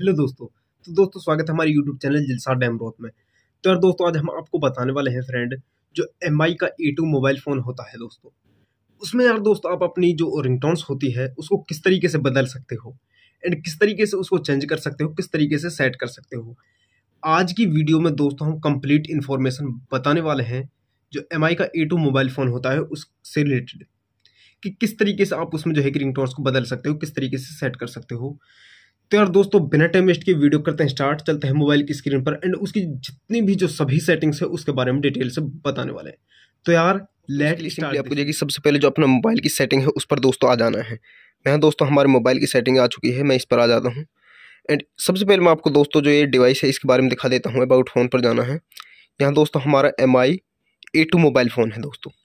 hello दोस्तों तो दोस्तों स्वागत है हमारे यूट्यूब चैनल जिलसा रोथ में तो यार दोस्तों आज हम आपको बताने वाले हैं फ्रेंड जो एम का ए मोबाइल फ़ोन होता है दोस्तों उसमें यार दोस्तों आप अपनी जो रिंगटोन्स होती है उसको किस तरीके से बदल सकते हो एंड किस तरीके से उसको चेंज कर सकते हो किस तरीके से सेट कर सकते हो आज की वीडियो में दोस्तों हम कम्प्लीट इन्फॉर्मेशन बताने वाले हैं जो एम का ए मोबाइल फ़ोन होता है उससे रिलेटेड कि किस तरीके से आप उसमें जो है कि रिंगटोन्स को बदल सकते हो किस तरीके से सेट कर सकते हो तो यार दोस्तों बिना टाइम वेस्ट के वीडियो करते हैं स्टार्ट चलते हैं मोबाइल की स्क्रीन पर एंड उसकी जितनी भी जो सभी सेटिंग्स है उसके बारे में डिटेल से बताने वाले हैं तो यार लेट आपको देखिए सबसे पहले जो अपना मोबाइल की सेटिंग है उस पर दोस्तों आ जाना है यहाँ दोस्तों हमारे मोबाइल की सेटिंग आ चुकी है मैं इस पर आ जाता हूँ एंड सबसे पहले मैं आपको दोस्तों जो ये डिवाइस है इसके बारे में दिखा देता हूँ अबाउट फ़ोन पर जाना है यहाँ दोस्तों हमारा M I A two mobile phone है दोस्तों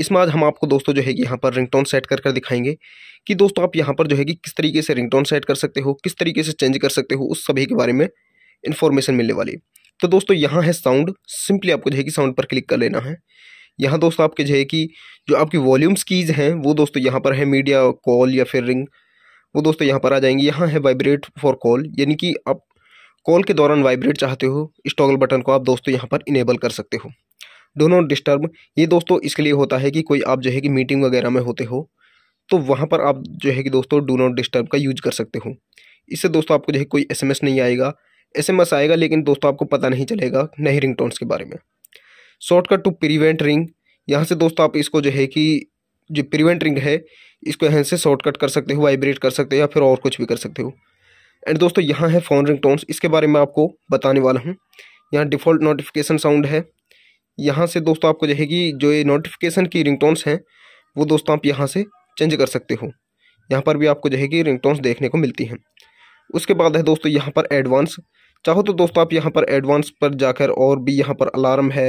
इसमें आज हम आपको दोस्तों जो है कि यहाँ पर रिंगटोन सेट कर कर दिखाएंगे कि दोस्तों आप यहाँ पर जो है कि किस तरीके से रिंगटोन सेट कर सकते हो किस तरीके से चेंज कर सकते हो उस सभी के बारे में इन्फॉर्मेशन मिलने वाली तो दोस्तों यहाँ है साउंड सिंपली आपको जो है कि साउंड पर क्लिक कर लेना है यहाँ दोस्तों आपके जो है कि जो आपकी वॉल्यूम्स कीज़ हैं वो दोस्तों यहाँ पर है मीडिया कॉल या फिर रिंग वो दोस्तों यहाँ पर आ जाएंगे यहाँ है वाइब्रेट फॉर कॉल यानी कि आप कॉल के दौरान वाइब्रेट चाहते हो इस टॉगल बटन को आप दोस्तों यहाँ पर इनेबल कर सकते हो डो नॉट डिस्टर्ब ये दोस्तों इसके लिए होता है कि कोई आप जो है कि मीटिंग वगैरह में होते हो तो वहाँ पर आप जो है कि दोस्तों डो नॉट डिस्टर्ब का यूज कर सकते हो इससे दोस्तों आपको जो है कोई एस नहीं आएगा एस आएगा लेकिन दोस्तों आपको पता नहीं चलेगा नए रिंग के बारे में शॉर्टकट टू प्रिवेंट रिंग यहाँ से दोस्तों आप इसको जो है कि जो प्रिवेंट रिंग है इसको यहाँ से शॉर्टकट कर सकते हो वाइब्रेट कर सकते हो या फिर और कुछ भी कर सकते हो एंड दोस्तों यहाँ है फ़ोन रिंग टोन्स इसके बारे में आपको बताने वाला हूँ यहाँ डिफ़ॉल्ट नोटिफिकेशन साउंड है यहाँ से दोस्तों आपको कि जो ये नोटिफिकेशन की रिंगटोन्स हैं वो दोस्तों आप यहाँ से चेंज कर सकते हो यहाँ पर भी आपको रिंग रिंगटोन्स देखने को मिलती हैं उसके बाद है दोस्तों यहाँ पर एडवांस चाहो तो दोस्तों आप यहाँ पर एडवांस पर जाकर और भी यहाँ पर अलार्म है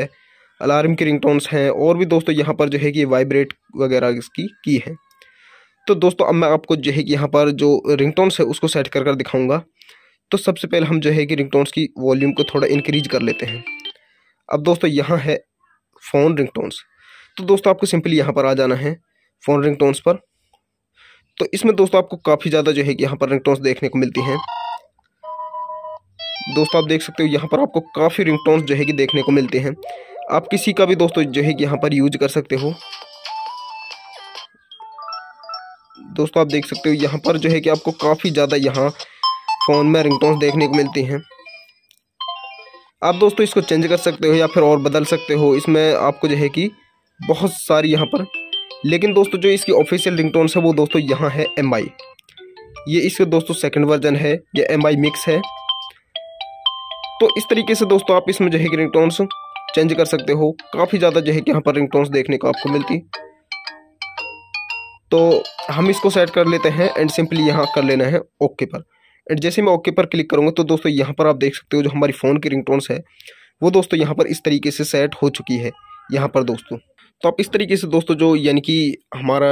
अलार्म की रिंगटोन्स हैं और भी दोस्तों यहाँ पर जो है कि वाइब्रेट वगैरह इसकी की है तो दोस्तों अब मैं आपको जो है कि यहाँ पर जो रिंगटोन्स है उसको सेट कर कर दिखाऊंगा तो सबसे पहले हम जो है कि रिंगटोन्स की वॉल्यूम को थोड़ा इंक्रीज कर लेते हैं अब दोस्तों यहाँ है फ़ोन रिंग टोन्स तो दोस्तों आपको सिंपली यहाँ पर आ जाना है फ़ोन रिंग टोन्स पर तो इसमें दोस्तों आपको काफ़ी ज़्यादा जो है कि यहाँ पर रिंग टोन्स देखने को मिलती हैं दोस्तों आप देख सकते हो यहाँ पर आपको काफ़ी रिंग टोन्स जो है कि देखने को मिलते हैं आप किसी का भी दोस्तों जो है कि यहाँ पर यूज कर सकते हो दोस्तों आप देख सकते हो यहाँ पर जो है कि आपको काफ़ी ज़्यादा यहाँ फ़ोन में टोन्स देखने को मिलती हैं आप दोस्तों इसको चेंज कर सकते हो या फिर और बदल सकते हो इसमें आपको जो है कि बहुत सारी यहाँ पर लेकिन दोस्तों जो इसकी ऑफिशियल रिंगटोन्स है वो दोस्तों यहाँ है एम ये इसके दोस्तों सेकंड वर्जन है ये एम आई मिक्स है तो इस तरीके से दोस्तों आप इसमें जो है कि रिंगटोन्स चेंज कर सकते हो काफ़ी ज़्यादा जो है कि यहाँ पर रिंगटोन्स देखने को आपको मिलती तो हम इसको सेट कर लेते हैं एंड सिंपली यहाँ कर लेना है ओके पर एंड जैसे मैं ओके पर क्लिक करूँगा तो दोस्तों यहाँ पर आप देख सकते हो जो हमारी फ़ोन की रिंगटोन्स है वो दोस्तों यहाँ पर इस तरीके से सेट हो चुकी है यहाँ पर दोस्तों तो आप इस तरीके से दोस्तों जो यानी कि हमारा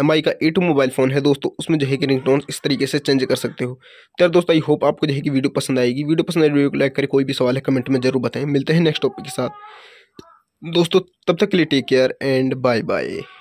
एम आई का ए टू मोबाइल फ़ोन है दोस्तों उसमें जो है कि रिंगटोन्स इस तरीके से चेंज कर सकते हो तो दोस्तों आई होप आपको जो है कि वीडियो पसंद आएगी वीडियो पसंद आएगी वीडियो को लाइक करें कोई भी सवाल है कमेंट में जरूर बताएं मिलते हैं नेक्स्ट टॉपिक के साथ दोस्तों तब तक के लिए take care and bye bye